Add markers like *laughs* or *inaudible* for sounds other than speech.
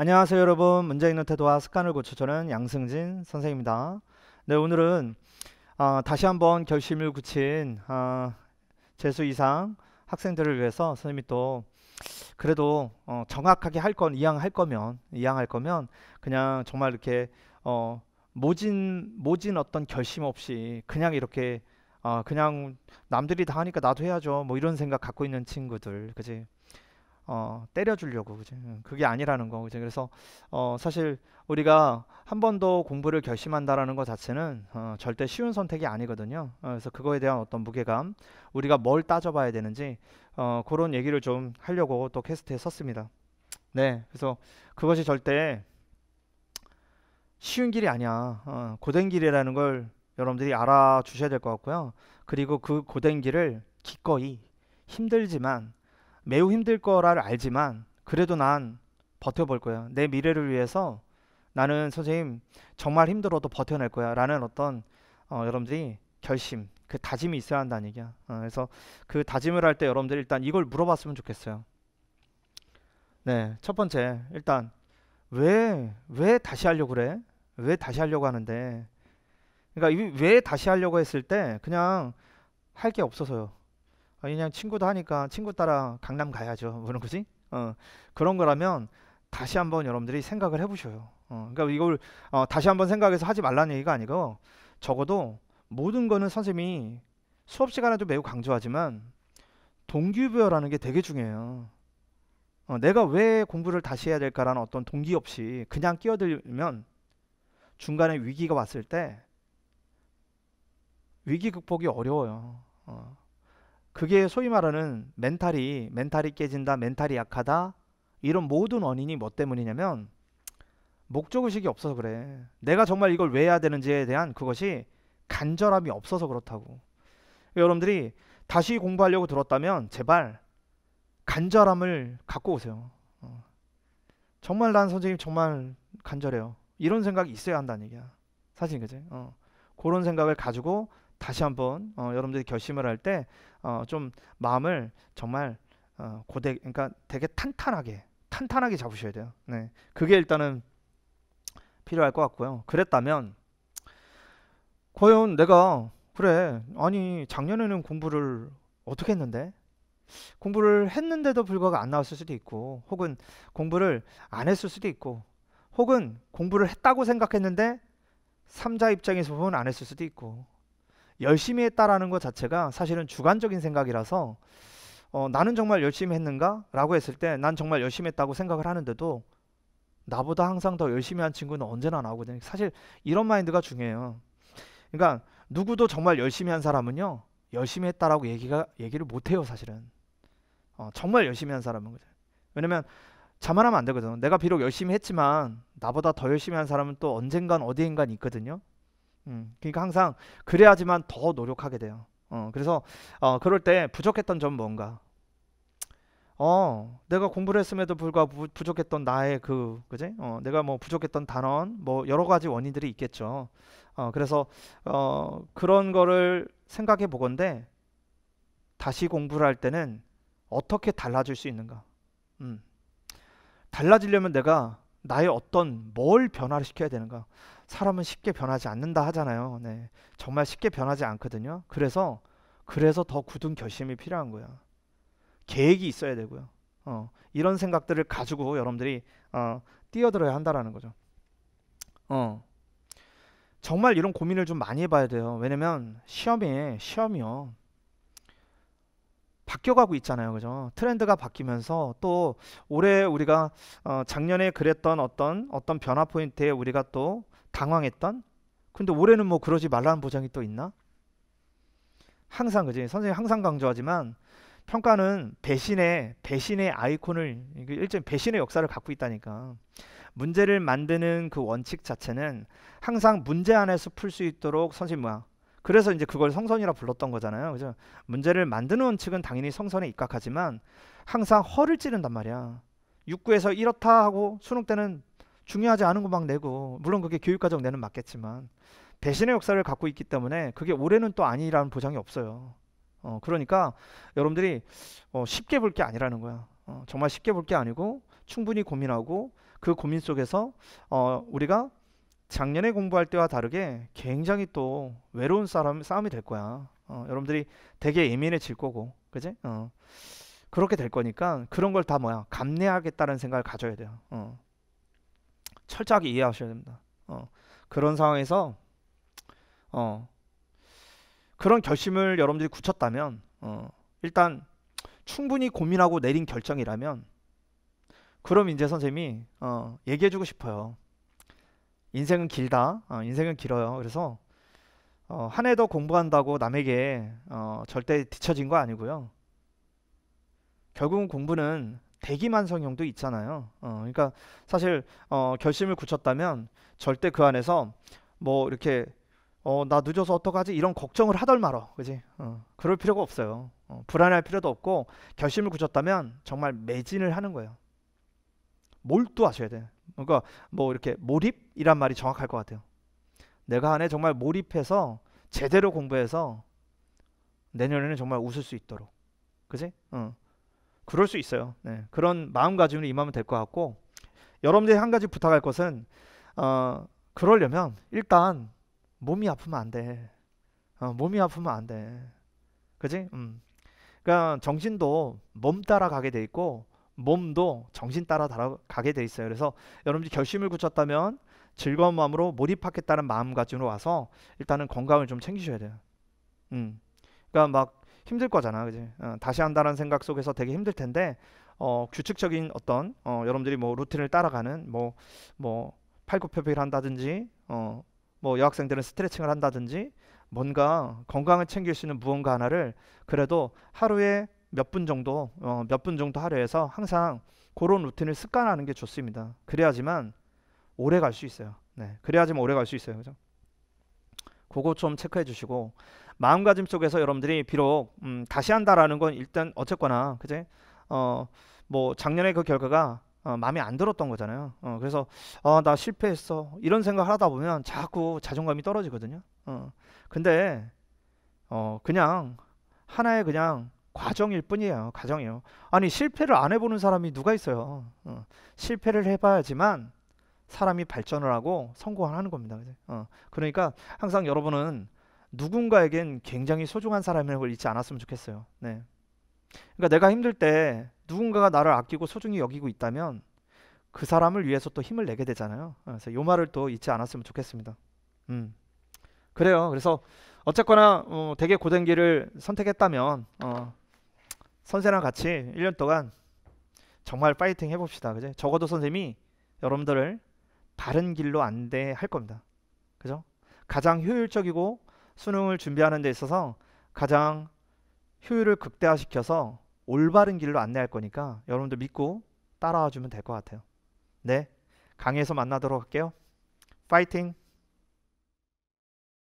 안녕하세요 여러분 문제 있는 태도와 습관을 고쳐주는 양승진 선생입니다 네 오늘은 어, 다시 한번 결심을 굳힌 어, 재수 이상 학생들을 위해서 선생님이 또 그래도 어, 정확하게 할 건이양할 거면 이양할 거면 그냥 정말 이렇게 어, 모진 모진 어떤 결심 없이 그냥 이렇게 어, 그냥 남들이 다 하니까 나도 해야죠 뭐 이런 생각 갖고 있는 친구들 그지 어, 때려주려고 그죠? 그게 아니라는 거 그죠? 그래서 어, 사실 우리가 한번도 공부를 결심한다라는 것 자체는 어, 절대 쉬운 선택이 아니거든요. 어, 그래서 그거에 대한 어떤 무게감, 우리가 뭘 따져봐야 되는지 어, 그런 얘기를 좀 하려고 또 캐스트에 썼습니다. 네, 그래서 그것이 절대 쉬운 길이 아니야. 어, 고된 길이라는 걸 여러분들이 알아주셔야 될 것 같고요. 그리고 그 고된 길을 기꺼이 힘들지만 매우 힘들 거라를 알지만 그래도 난 버텨볼 거야. 내 미래를 위해서 나는 선생님 정말 힘들어도 버텨낼 거야. 라는 어떤 어, 여러분들이 결심, 그 다짐이 있어야 한다는 얘기야. 어, 그래서 그 다짐을 할 때 여러분들 일단 이걸 물어봤으면 좋겠어요. 네, 첫 번째 일단 왜 왜 다시 하려고 그래? 왜 다시 하려고 하는데? 그러니까 왜 다시 하려고 했을 때 그냥 할 게 없어서요. 아, 그냥 친구도 하니까 친구 따라 강남 가야죠. *laughs* 그런 거지. 어, 그런 거라면 다시 한번 여러분들이 생각을 해보셔요. 어, 그러니까 이걸 어, 다시 한번 생각해서 하지 말라는 얘기가 아니고 적어도 모든 거는 선생님이 수업 시간에도 매우 강조하지만 동기부여라는 게 되게 중요해요. 어, 내가 왜 공부를 다시 해야 될까라는 어떤 동기 없이 그냥 끼어들면 중간에 위기가 왔을 때 위기 극복이 어려워요. 어. 그게 소위 말하는 멘탈이 멘탈이 깨진다, 멘탈이 약하다 이런 모든 원인이 뭐 때문이냐면 목적 의식이 없어서 그래. 내가 정말 이걸 왜 해야 되는지에 대한 그것이 간절함이 없어서 그렇다고. 여러분들이 다시 공부하려고 들었다면 제발 간절함을 갖고 오세요. 어. 정말 난 선생님 정말 간절해요. 이런 생각이 있어야 한다는 얘기야. 사실 그지? 어. 그런 생각을 가지고 다시 한번 어, 여러분들이 결심을 할 때좀 어, 마음을 정말 어, 고대 그러니까 되게 탄탄하게 탄탄하게 잡으셔야 돼요. 네, 그게 일단은 필요할 것 같고요. 그랬다면 과연 내가 그래 아니 작년에는 공부를 어떻게 했는데 공부를 했는데도 불구하고 안 나왔을 수도 있고 혹은 공부를 안 했을 수도 있고 혹은 공부를 했다고 생각했는데 삼자 입장에서 보면 안 했을 수도 있고 열심히 했다라는 것 자체가 사실은 주관적인 생각이라서 어, 나는 정말 열심히 했는가? 라고 했을 때 난 정말 열심히 했다고 생각을 하는데도 나보다 항상 더 열심히 한 친구는 언제나 나오거든요. 사실 이런 마인드가 중요해요. 그러니까 누구도 정말 열심히 한 사람은요. 열심히 했다라고 얘기가 얘기를 못 해요, 사실은. 어, 정말 열심히 한 사람은 그래. 왜냐면 자만하면 안 되거든. 내가 비록 열심히 했지만 나보다 더 열심히 한 사람은 또 언젠간 어디인간 있거든요. 음, 그러니까 항상 그래야지만 더 노력하게 돼요. 어, 그래서 어, 그럴 때 부족했던 점 뭔가? 어, 내가 공부를 했음에도 불구하고 부, 족했던 나의 그 그지? 어, 내가 뭐 부족했던 단원, 뭐 여러 가지 원인들이 있겠죠. 어, 그래서 어, 그런 거를 생각해 보건데 다시 공부를 할 때는 어떻게 달라질 수 있는가? 음. 달라지려면 내가 나의 어떤 뭘 변화를 시켜야 되는가? 사람은 쉽게 변하지 않는다 하잖아요. 네. 정말 쉽게 변하지 않거든요. 그래서 그래서 더 굳은 결심이 필요한 거야 계획이 있어야 되고요. 어, 이런 생각들을 가지고 여러분들이 어, 뛰어들어야 한다라는 거죠. 어. 정말 이런 고민을 좀 많이 해봐야 돼요. 왜냐면 시험에 시험이요. 바뀌어가고 있잖아요, 그죠? 트렌드가 바뀌면서 또 올해 우리가 어, 작년에 그랬던 어떤 어떤 변화 포인트에 우리가 또 당황했던 근데 올해는 뭐 그러지 말라는 보장이 또 있나? 항상 그지 선생님 항상 강조하지만 평가는 배신의 배신의 아이콘을 일종 배신의 역사를 갖고 있다니까 문제를 만드는 그 원칙 자체는 항상 문제 안에서 풀 수 있도록 선생님 뭐야 그래서 이제 그걸 성선이라 불렀던 거잖아요 그죠 문제를 만드는 원칙은 당연히 성선에 입각하지만 항상 허를 찌른단 말이야 육구에서 이렇다 하고 수능 때는 중요하지 않은 것만 내고 물론 그게 교육과정 내는 맞겠지만 배신의 역사를 갖고 있기 때문에 그게 올해는 또 아니라는 보장이 없어요. 어, 그러니까 여러분들이 어, 쉽게 볼 게 아니라는 거야. 어, 정말 쉽게 볼 게 아니고 충분히 고민하고 그 고민 속에서 어, 우리가 작년에 공부할 때와 다르게 굉장히 또 외로운 싸움, 싸움이 될 거야. 어, 여러분들이 되게 예민해질 거고, 그지? 어. 그렇게 될 거니까 그런 걸 다 뭐야 감내하겠다는 생각을 가져야 돼요. 어. 철저하게 이해하셔야 됩니다. 어, 그런 상황에서 어, 그런 결심을 여러분들이 굳혔다면 어, 일단 충분히 고민하고 내린 결정이라면 그럼 이제 선생님이 어, 얘기해주고 싶어요. 인생은 길다. 어, 인생은 길어요. 그래서 어, 한해 더 공부한다고 남에게 어, 절대 뒤처진 거 아니고요. 결국은 공부는 배기만 성형도 있잖아요. 어, 그러니까 사실 어, 결심을 굳혔다면 절대 그 안에서 뭐 이렇게 어, 나 늦어서 어떡하지 이런 걱정을 하덜 말어, 그지? 어, 그럴 필요가 없어요. 어, 불안할 필요도 없고 결심을 굳혔다면 정말 매진을 하는 거예요. 몰두하셔야 돼요. 그러니까 뭐 이렇게 몰입이란 말이 정확할 것 같아요. 내가 안에 정말 몰입해서 제대로 공부해서 내년에는 정말 웃을 수 있도록, 그지? 어. 그럴 수 있어요. 네, 그런 마음가짐으로 임하면 될 것 같고 여러분들이 한 가지 부탁할 것은 어, 그러려면 일단 몸이 아프면 안 돼. 어, 몸이 아프면 안 돼. 그지? 음. 그러니까 정신도 몸 따라가게 돼 있고 몸도 정신 따라 가게 돼 있어요. 그래서 여러분들이 결심을 굳혔다면 즐거운 마음으로 몰입하겠다는 마음가짐으로 와서 일단은 건강을 좀 챙기셔야 돼요. 음. 그러니까 막 힘들 거잖아, 그지? 어, 다시 한다는 생각 속에서 되게 힘들 텐데 어, 규칙적인 어떤 어, 여러분들이 뭐 루틴을 따라가는 뭐뭐 뭐 팔굽혀펴기를 한다든지 어, 뭐 여학생들은 스트레칭을 한다든지 뭔가 건강을 챙길 수 있는 무언가 하나를 그래도 하루에 몇 분 정도 어, 몇 분 정도 하려 해서 항상 그런 루틴을 습관하는 게 좋습니다. 그래야지만 오래 갈 수 있어요. 네, 그래야지만 오래 갈 수 있어요, 그죠? 그거 좀 체크해 주시고 마음가짐 속에서 여러분들이 비록 음, 다시 한다라는 건 일단 어쨌거나 그제 어 뭐 작년에 그 결과가 어, 마음에 안 들었던 거잖아요. 어, 그래서 아, 나 실패했어 이런 생각을 하다 보면 자꾸 자존감이 떨어지거든요. 어, 근데 어, 그냥 하나의 그냥 과정일 뿐이에요. 과정이요. 아니 실패를 안 해보는 사람이 누가 있어요? 어, 실패를 해봐야지만 사람이 발전을 하고 성공을 하는 겁니다. 어, 그러니까 항상 여러분은 누군가에겐 굉장히 소중한 사람이라는 걸 잊지 않았으면 좋겠어요. 네. 그러니까 내가 힘들 때 누군가가 나를 아끼고 소중히 여기고 있다면 그 사람을 위해서 또 힘을 내게 되잖아요. 어, 그래서 요 말을 또 잊지 않았으면 좋겠습니다. 음. 그래요. 그래서 어쨌거나 어, 되게 고된 길을 선택했다면 어, 선생랑 같이 1년 동안 정말 파이팅 해봅시다. 그죠? 적어도 선생님이 여러분들을 바른 길로 안대할 겁니다. 그죠? 가장 효율적이고 수능을 준비하는 데 있어서 가장 효율을 극대화시켜서 올바른 길로 안내할 거니까 여러분들 믿고 따라와 주면 될 것 같아요. 네. 강의에서 만나도록 할게요. 파이팅!